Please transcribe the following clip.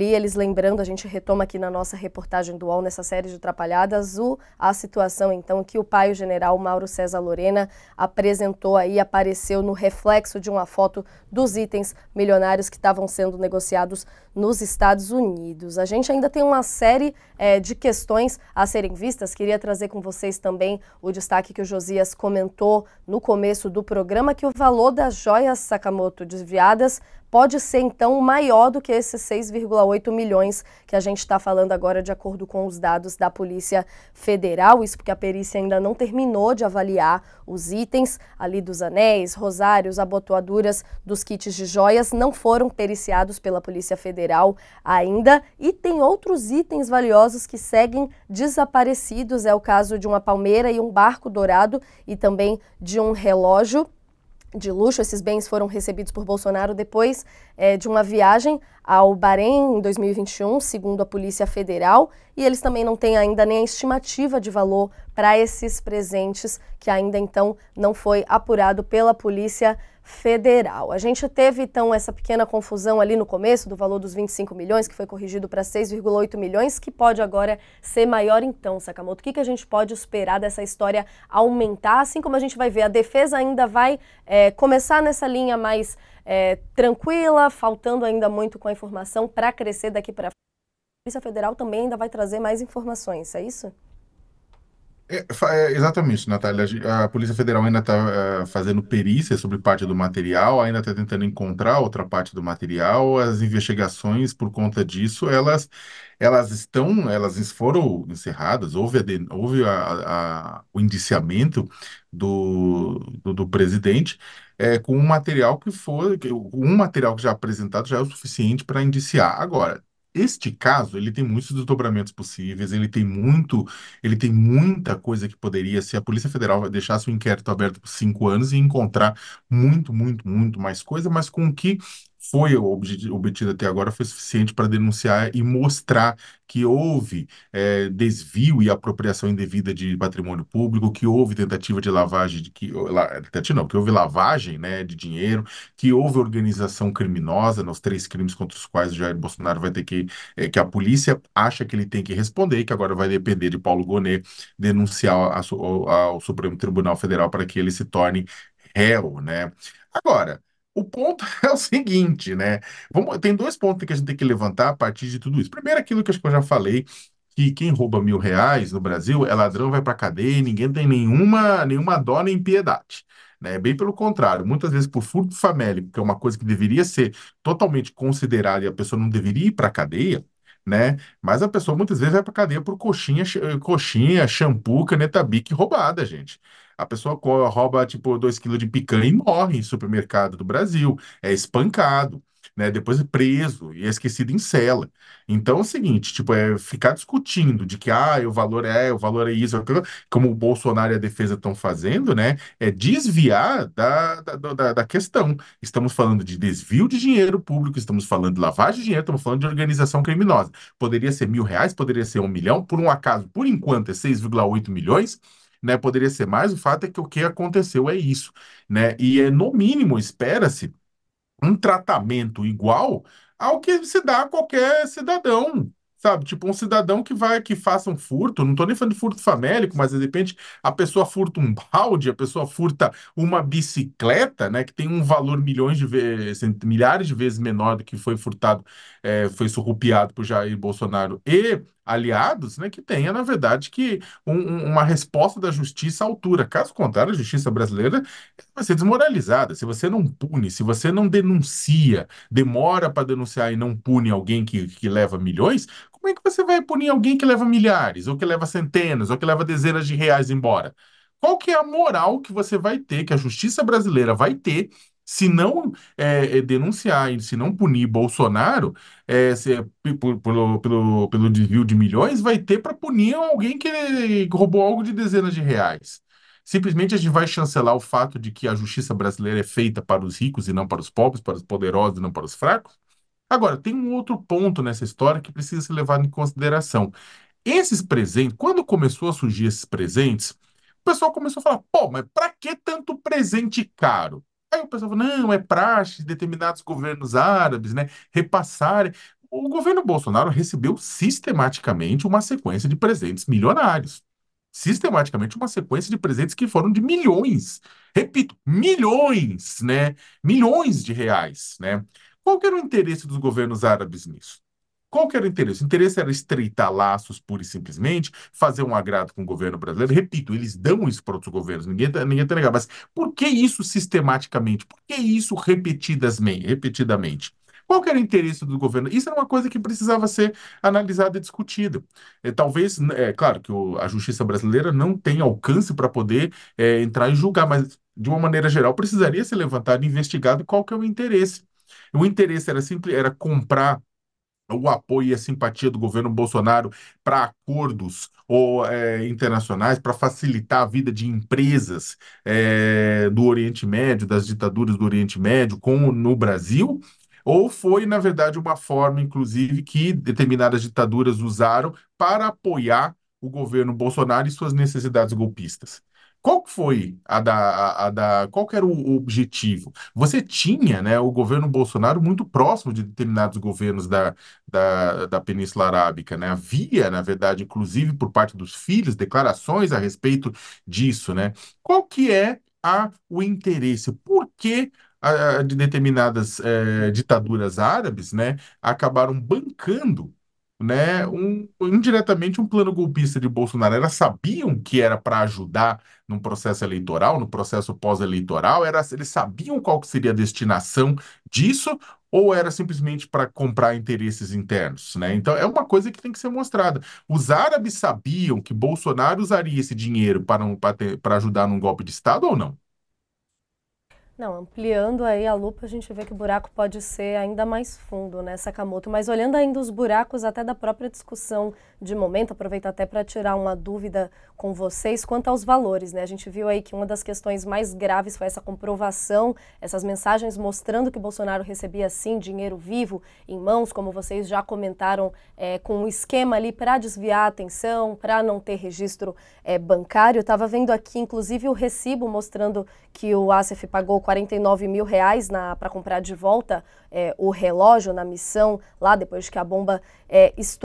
amplia eles lembrando, a gente retoma aqui na nossa reportagem do UOL, nessa série de atrapalhadas, o, a situação então que o pai, o general Mauro César Lorena, apresentou aí, apareceu no reflexo de uma foto dos itens milionários que estavam sendo negociados nos Estados Unidos. A gente ainda tem uma série é, de questões a serem vistas, queria trazer com vocês também o destaque que o Josias comentou no começo do programa, que o valor das joias Sakamoto desviadas pode ser então maior do que esses 6,8 milhões que a gente está falando agora, de acordo com os dados da Polícia Federal. Isso porque a perícia ainda não terminou de avaliar os itens ali dos anéis, rosários, abotoaduras dos kits de joias, não foram periciados pela Polícia Federal ainda. E tem outros itens valiosos que seguem desaparecidos: é o caso de uma palmeira e um barco dourado e também de um relógio de luxo. Esses bens foram recebidos por Bolsonaro depois é, de uma viagem ao Bahrein em 2021, segundo a Polícia Federal. E eles também não têm ainda nem a estimativa de valor para esses presentes, que ainda então não foi apurado pela Polícia Federal. A gente teve então essa pequena confusão ali no começo do valor dos 25 milhões, que foi corrigido para 6,8 milhões, que pode agora ser maior então, Sakamoto. O que, que a gente pode esperar dessa história aumentar? Assim como a gente vai ver, a defesa ainda vai é, começar nessa linha mais é, tranquila, faltando ainda muito com a informação para crescer daqui para frente. A Polícia Federal também ainda vai trazer mais informações, é isso? É, é, exatamente, Natália. A Polícia Federal ainda está é, fazendo perícia sobre parte do material, ainda está tentando encontrar outra parte do material. As investigações por conta disso, elas, elas estão, elas foram encerradas. Houve, a houve a- a- o indiciamento do, do, do presidente é, com um material que foi, um material que já apresentado já é o suficiente para indiciar. Agora, este caso, ele tem muitos desdobramentos possíveis, ele tem muito, ele tem muita coisa que poderia, se a Polícia Federal deixasse o inquérito aberto por cinco anos e encontrar muito, muito, muito mais coisa, mas com o que foi obtido até agora foi suficiente para denunciar e mostrar que houve é, desvio e apropriação indevida de patrimônio público, que houve tentativa de lavagem de que la, tentativa não, que houve lavagem, né, de dinheiro, que houve organização criminosa nos três crimes contra os quais o Jair Bolsonaro vai ter que é, que a polícia acha que ele tem que responder, que agora vai depender de Paulo Gonet denunciar ao Supremo Tribunal Federal para que ele se torne réu, né? Agora, o ponto é o seguinte, né? Vamos, tem dois pontos que a gente tem que levantar a partir de tudo isso. Primeiro, aquilo que eu já falei, que quem rouba mil reais no Brasil é ladrão, vai para cadeia e ninguém tem nenhuma, nenhuma dó nem piedade. Né? Bem pelo contrário, muitas vezes por furto famélico, que é uma coisa que deveria ser totalmente considerada e a pessoa não deveria ir para a cadeia, né? Mas a pessoa muitas vezes vai para cadeia por coxinha, coxinha, shampoo, caneta Bic roubada, gente. A pessoa rouba, tipo, 2 quilos de picanha e morre em supermercado do Brasil. É espancado né? Depois é preso e é esquecido em cela. Então é o seguinte, tipo, é ficar discutindo de que ah, é o valor é, o valor é isso, é como o Bolsonaro e a defesa estão fazendo, né? É desviar da, da, da, da questão. Estamos falando de desvio de dinheiro público, estamos falando de lavagem de dinheiro, estamos falando de organização criminosa. Poderia ser mil reais, poderia ser um milhão, por um acaso, por enquanto é 6,8 milhões, né? Poderia ser mais, o fato é que o que aconteceu é isso, né? E é, no mínimo, espera-se um tratamento igual ao que se dá a qualquer cidadão, sabe? Tipo, um cidadão que vai, que faça um furto, não estou nem falando de furto famélico, mas de repente a pessoa furta um balde, a pessoa furta uma bicicleta, né, que tem um valor milhões de vezes, milhares de vezes menor do que foi furtado, é, foi surrupiado por Jair Bolsonaro e aliados, né, que tenha, na verdade, que um, uma resposta da justiça à altura. Caso contrário, a justiça brasileira vai ser desmoralizada. Se você não pune, se você não denuncia, demora para denunciar e não pune alguém que, que leva milhões, como é que você vai punir alguém que leva milhares, ou que leva centenas, ou que leva dezenas de reais embora? Qual que é a moral que você vai ter, que a justiça brasileira vai ter, se não é, é, denunciar e se não punir Bolsonaro é, se, é por, pelo, pelo, pelo desvio de milhões, vai ter para punir alguém que roubou algo de dezenas de reais. Simplesmente a gente vai chancelar o fato de que a justiça brasileira é feita para os ricos e não para os pobres, para os poderosos e não para os fracos? Agora, tem um outro ponto nessa história que precisa ser levado em consideração. Esses presentes, quando começou a surgir esses presentes, o pessoal começou a falar: pô, mas para que tanto presente caro? Aí o pessoal fala, não, é praxe de determinados governos árabes, né, repassarem. O governo Bolsonaro recebeu sistematicamente uma sequência de presentes milionários. Sistematicamente uma sequência de presentes que foram de milhões. Repito, milhões, né? Milhões de reais, né? Qual que era o interesse dos governos árabes nisso? Qual que era o interesse? O interesse era estreitar laços pura e simplesmente, fazer um agrado com o governo brasileiro. Repito, eles dão isso para outros governos, ninguém, tá, ninguém tá negado. Mas por que isso sistematicamente? Por que isso repetidamente? Qual que era o interesse do governo? Isso era uma coisa que precisava ser analisada e discutida. É, talvez, é claro que o, a justiça brasileira não tem alcance para poder é, entrar e julgar, mas de uma maneira geral precisaria ser levantado e investigado qual que é o interesse. O interesse era simples, era comprar o apoio e a simpatia do governo Bolsonaro para acordos ou, é, internacionais para facilitar a vida de empresas é, do Oriente Médio, das ditaduras do Oriente Médio, com no Brasil? Ou foi, na verdade, uma forma, inclusive, que determinadas ditaduras usaram para apoiar o governo Bolsonaro e suas necessidades golpistas? Qual que foi a da, a, a da qual que era o objetivo? Você tinha, né, o governo Bolsonaro muito próximo de determinados governos da, da, da Península Arábica, né? Havia, na verdade, inclusive por parte dos filhos, declarações a respeito disso, né? Qual que é a, o interesse? Por que a, de determinadas é, ditaduras árabes, né, acabaram bancando né? Um, indiretamente um plano golpista de Bolsonaro. Elas sabiam que era para ajudar no processo eleitoral, no processo pós-eleitoral? Era, eles sabiam qual que seria a destinação disso? Ou era simplesmente para comprar interesses internos, né? Então é uma coisa que tem que ser mostrada. Os árabes sabiam que Bolsonaro usaria esse dinheiro para, um, para, ter, para ajudar num golpe de Estado ou não? Não, ampliando aí a lupa, a gente vê que o buraco pode ser ainda mais fundo, né, Sakamoto? Mas olhando ainda os buracos até da própria discussão de momento, aproveito até para tirar uma dúvida com vocês quanto aos valores, né? A gente viu aí que uma das questões mais graves foi essa comprovação, essas mensagens mostrando que Bolsonaro recebia, sim, dinheiro vivo em mãos, como vocês já comentaram, é, com um esquema ali para desviar a atenção, para não ter registro é, bancário. Estava vendo aqui, inclusive, o recibo mostrando que o ASEF pagou 49 mil reais para comprar de volta é, o relógio na missão, lá depois que a bomba é, estourou.